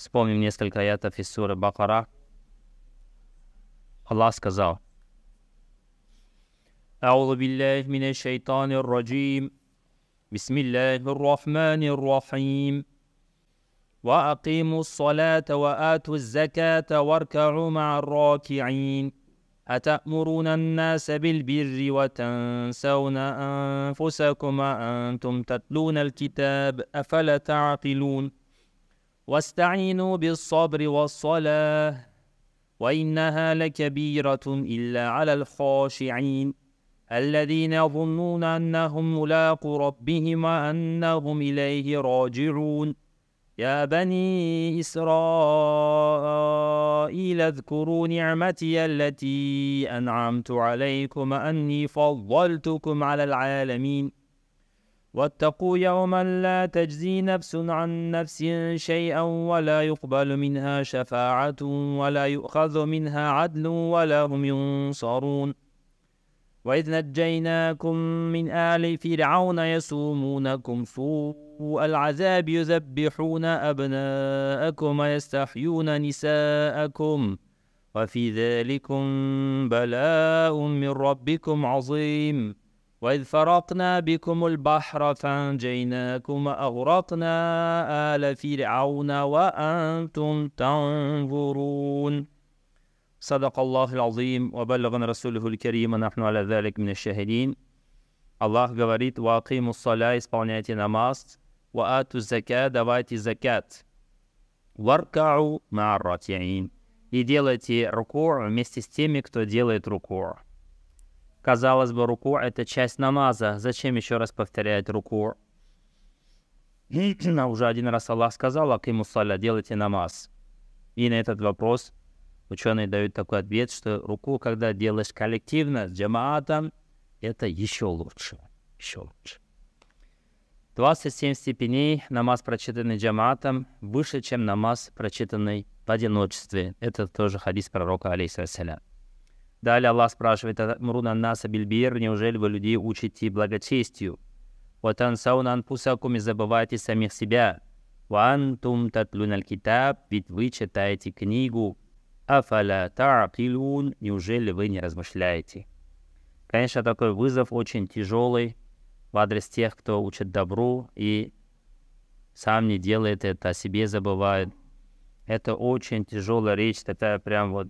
Вспомним несколько аятов из суры Бакара. Аллах сказал, أعوذ بالله من الشيطان الرجيم بسم الله الرحمن الرحيم وأقيموا الصلاة وآتوا الزكاة واركعوا مع الراكعين أتأمرون الناس بالبر وتنسون أنفسكم أنتم تتلون الكتاب أفلا تعقلون واستعينوا بالصبر والصلاة وإنها لكبيرة إلا على الخاشعين الذين يظنون أنهم ملاق ربهم وأنهم إليه راجعون يا بني إسرائيل اذكروا نعمتي التي أنعمت عليكم أني فضلتكم على العالمين واتقوا يوما لا تجزي نفس عن نفس شيئا ولا يقبل منها شفاعة ولا يؤخذ منها عدل ولا هم ينصرون وإذ نجيناكم من آل فرعون يسومونكم سوء العذاب يذبحون أبناءكم ويستحيون نساءكم وفي ذلكم بلاء من ربكم عظيم وإذ فرقنا بكم البحر فأنجيناكم وأغرقنا آل فرعون وأنتم تنظرون صدق الله العظيم وبلغنا رسوله الكريم ونحن على ذلك من الشاهدين الله говорит وأقيموا الصلاة исполняйте намаз وآتوا الزكاة давайте закат واركعوا مع الراتعين и делайте руку вместе с теми, кто делает руку. Казалось бы, руку это часть намаза. Зачем еще раз повторять руку? А уже один раз Аллах сказал, Акиму саля, делайте намаз. И на этот вопрос ученые дают такой ответ, что руку, когда делаешь коллективно с джамаатом, это еще лучше. Еще лучше. 27 степеней намаз, прочитанный джамаатом, выше, чем намаз, прочитанный в одиночестве. Это тоже хадис пророка, алейсалям. Далее Аллах спрашивает, «А «Мруна наса бильбир, неужели вы людей учите благочестию?» Вот «Ватан саунан пусакуми, забывайте самих себя». «Вантум татлюналь китаб, ведь вы читаете книгу». «Афаля таакилун, неужели вы не размышляете?» Конечно, такой вызов очень тяжелый в адрес тех, кто учит добру и сам не делает это, о себе забывает. Это очень тяжелая речь, такая прям вот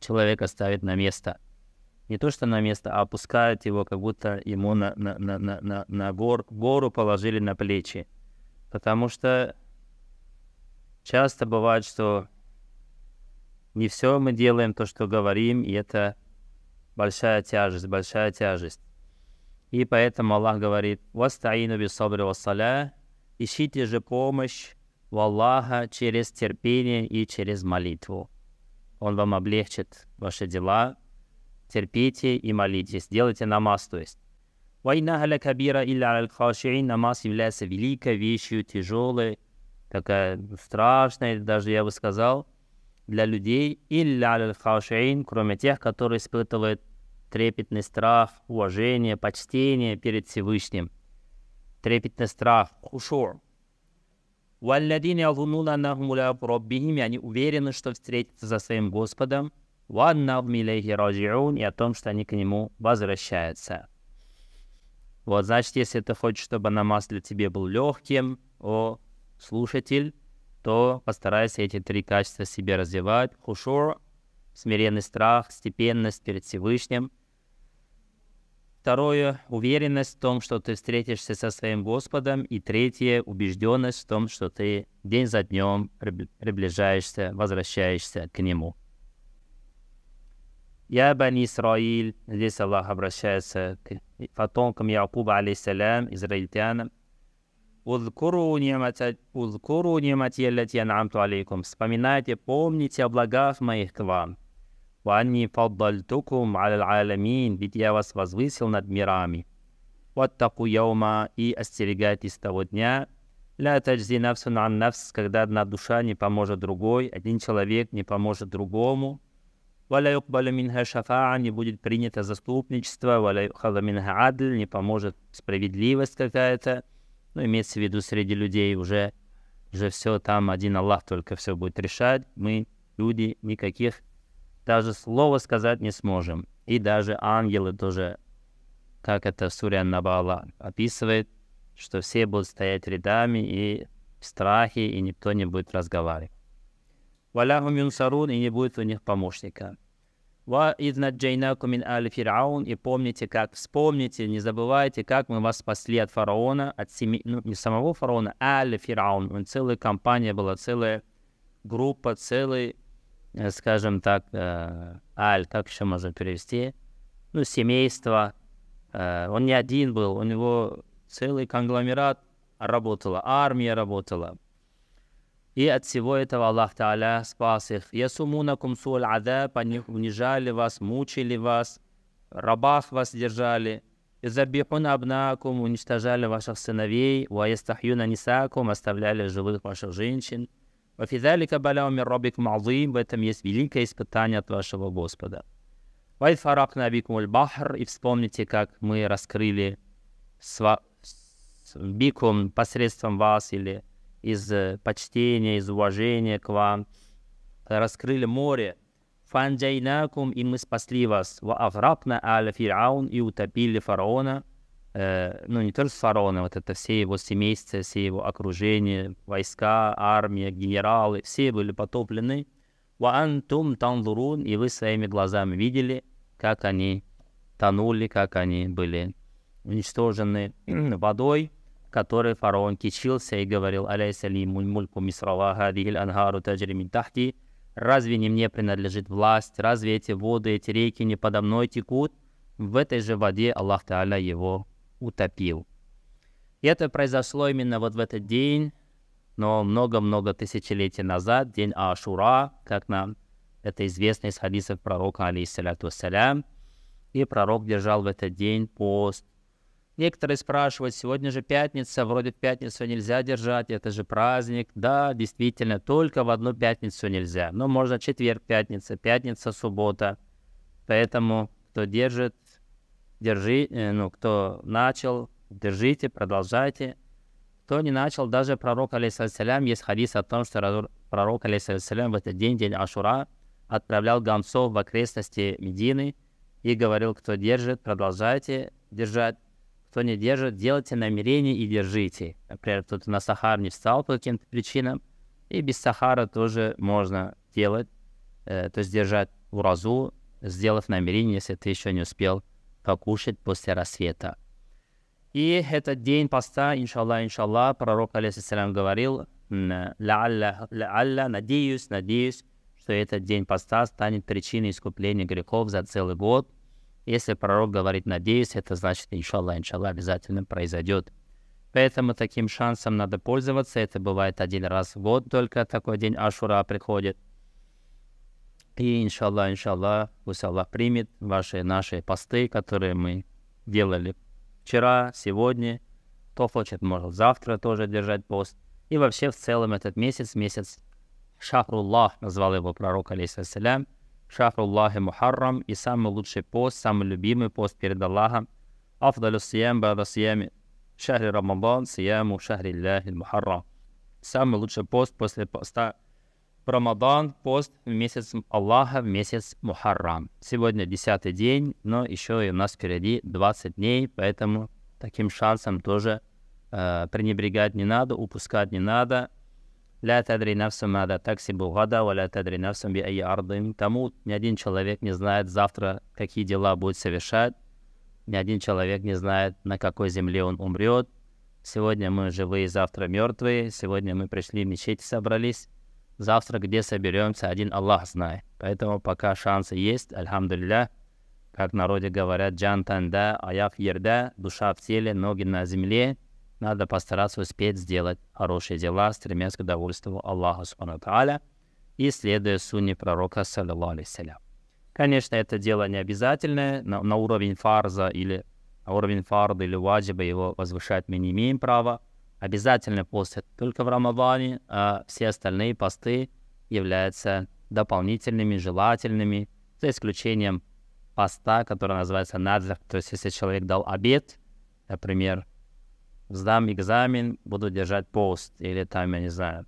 человека ставит на место. Не то, что на место, а опускает его, как будто ему на, на, на, на, на, на гор, гору положили на плечи. Потому что часто бывает, что не все мы делаем то, что говорим, и это большая тяжесть, большая тяжесть. И поэтому Аллах говорит, «Вастаину би собри вассаля» ищите же помощь в Аллаха через терпение и через молитву. Он вам облегчит ваши дела. Терпите и молитесь. Делайте намаз, то есть. Вайна кабира илля аль намаз является великой вещью, тяжелой, такая страшная, даже я бы сказал, для людей, илля аль кроме тех, которые испытывают трепетный страх, уважение, почтение перед Всевышним. Трепетный страх, хушур, Валладин ягунула нахмуля проббихим, и они уверены, что встретятся за своим Господом. Ванна милейхи раджиун, и о том, что они к нему возвращаются. Вот, значит, если ты хочешь, чтобы намаз для тебя был легким, о слушатель, то постарайся эти три качества себе развивать. Хушур, смиренный страх, степенность перед Всевышним – Второе – уверенность в том, что ты встретишься со своим Господом. И третье – убежденность в том, что ты день за днем приближаешься, возвращаешься к Нему. Я Бани Исраиль, здесь Аллах обращается к потомкам Якуба, алейсалям, израильтянам. «Узкуру нимати, аллати анамту алейкум». Вспоминайте, помните о благах моих к вам. وأني فضلتكم على العالمين, ведь я вас возвысил над мирами. واتقوا يوما и остерегайтесь того дня, لا تجزي نفس عن نفس, когда одна душа не поможет другой, один человек не поможет другому. ولا يقبل منها شفاعة, не будет принято заступничество, ولا يؤخذ منها عدل, не поможет справедливость какая-то. Ну, имеется в виду среди людей уже, уже все там, один Аллах только все будет решать. Мы, люди, никаких даже слова сказать не сможем. И даже ангелы тоже, как это Сурья Набала описывает, что все будут стоять рядами и в страхе, и никто не будет разговаривать. Валяхум юнсарун, и не будет у них помощника. Ва иднаджайнаку мин и помните, как, вспомните, не забывайте, как мы вас спасли от фараона, от семи, ну, не самого фараона, али фираун. Он целая компания была, целая группа, целый Э, скажем так, э, аль, как еще можно перевести, ну, семейство. Э, он не один был, у него целый конгломерат работала, армия работала. И от всего этого Аллах Та'аля спас их. Ясумунакум суль адаб, они унижали вас, мучили вас, рабах вас держали. Изабихун абнакум, уничтожали ваших сыновей, ваестахюна нисакум, оставляли живых ваших женщин. Вафидалика баляуми робик мазим, в этом есть великое испытание от вашего Господа. Вайфарак набикмуль бахр, и вспомните, как мы раскрыли сва... бикум посредством вас или из э, почтения, из уважения к вам, раскрыли море. Фанджайнакум, и мы спасли вас. Ва афракна аля фираун, и утопили фараона. Э, ну, не только фараона, вот это все его семейства, все его окружение, войска, армия, генералы, все были потоплены. Ваантум танзурун, и вы своими глазами видели, как они тонули, как они были уничтожены водой, которой фараон кичился и говорил, «Аляйсали мульмульку мисрала хадигиль ангару таджри тахти, разве не мне принадлежит власть, разве эти воды, эти реки не подо мной текут?» В этой же воде Аллах Та'аля его утопил. И это произошло именно вот в этот день, но много-много тысячелетий назад, день Ашура, как нам это известно из хадисов пророка, алейхиссалату салям. И пророк держал в этот день пост. Некоторые спрашивают, сегодня же пятница, вроде пятницу нельзя держать, это же праздник. Да, действительно, только в одну пятницу нельзя. Но можно четверг, пятница, пятница, суббота. Поэтому, кто держит держи, э, ну, кто начал, держите, продолжайте. Кто не начал, даже пророк, алейсалям, есть хадис о том, что пророк, алейсалям, в этот день, день Ашура, отправлял гонцов в окрестности Медины и говорил, кто держит, продолжайте держать, кто не держит, делайте намерение и держите. Например, кто-то на Сахар не встал по каким-то причинам, и без Сахара тоже можно делать, э, то есть держать уразу, сделав намерение, если ты еще не успел покушать после рассвета. И этот день поста, иншалла, иншалла, пророк, алейхиссалям, говорил, «Ля-алля, надеюсь, надеюсь, что этот день поста станет причиной искупления грехов за целый год. Если пророк говорит «надеюсь», это значит иншалла, иншалла, обязательно произойдет. Поэтому таким шансом надо пользоваться. Это бывает один раз в год только такой день Ашура приходит. И иншалла иншалла пусть Аллах примет ваши наши посты, которые мы делали вчера, сегодня. Кто хочет, может завтра тоже держать пост. И вообще в целом этот месяц, месяц Шахруллах, назвал его пророк, алейсалям, Шахруллах и Мухаррам, и самый лучший пост, самый любимый пост перед Аллахом. Афдалю сиям бада сиями шахри Рамадан, сияму шахри Мухаррам. Самый лучший пост после поста Рамадан, пост в месяц Аллаха, в месяц Мухаррам. Сегодня десятый день, но еще и у нас впереди 20 дней, поэтому таким шансом тоже э, пренебрегать не надо, упускать не надо. Ля тадри навсам мада такси гада, ва ля тадри навсам би ай ардын. Тому ни один человек не знает завтра, какие дела будет совершать. Ни один человек не знает, на какой земле он умрет. Сегодня мы живые, завтра мертвые. Сегодня мы пришли в мечеть, собрались завтра где соберемся, один Аллах знает. Поэтому пока шансы есть, альхамдулилля, как народе говорят, джан танда, аяк ерда, душа в теле, ноги на земле. Надо постараться успеть сделать хорошие дела, стремясь к довольству Аллаха Субхану и следуя сунне пророка, саллиллаху алейсалям. Конечно, это дело не обязательное, на, на уровень фарза или на уровень фарда или ваджиба его возвышать мы не имеем права, обязательно после только в Рамадлане, а все остальные посты являются дополнительными, желательными, за исключением поста, который называется надлер. То есть если человек дал обед, например, сдам экзамен, буду держать пост, или там, я не знаю,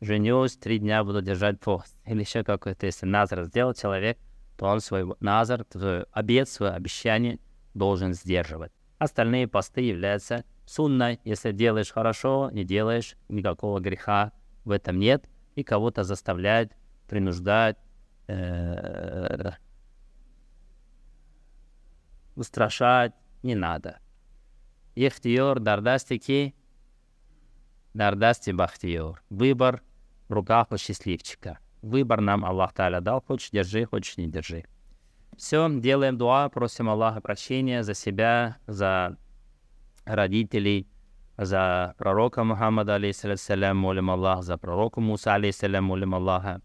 женюсь, три дня буду держать пост, или еще какой-то, если назар сделал человек, то он свой назар, свой обед, свое обещание должен сдерживать. Остальные посты являются сунна, если делаешь хорошо, не делаешь, никакого греха в этом нет, и кого-то заставлять, принуждать, э, устрашать не надо. Ихтиор, дардастики, дардасти бахтиор. Выбор в руках у счастливчика. Выбор нам Аллах Таля дал, хочешь держи, хочешь не держи. Все, делаем дуа, просим Аллаха прощения за себя, за родителей, за пророка Мухаммада, алейхиссалям, молим Аллах, за пророка Муса, алейхиссалям, молим Аллаха.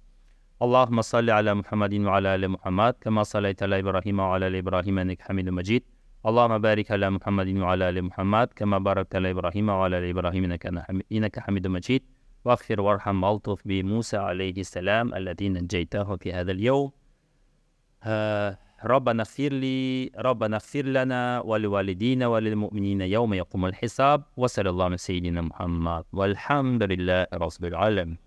اللهم صل على محمد وعلى آل محمد كما صليت على إبراهيم وعلى آل إبراهيم إنك حميد مجيد اللهم بارك على محمد وعلى آل محمد كما باركت على إبراهيم وعلى آل إبراهيم إنك حميد مجيد واغفر وارحم والطف بموسى عليه السلام الذي نجيته في هذا اليوم آه ربنا اغفر لي ربنا اغفر لنا ولوالدينا وللمؤمنين يوم يقوم الحساب وصلى الله على سيدنا محمد والحمد لله رب العالمين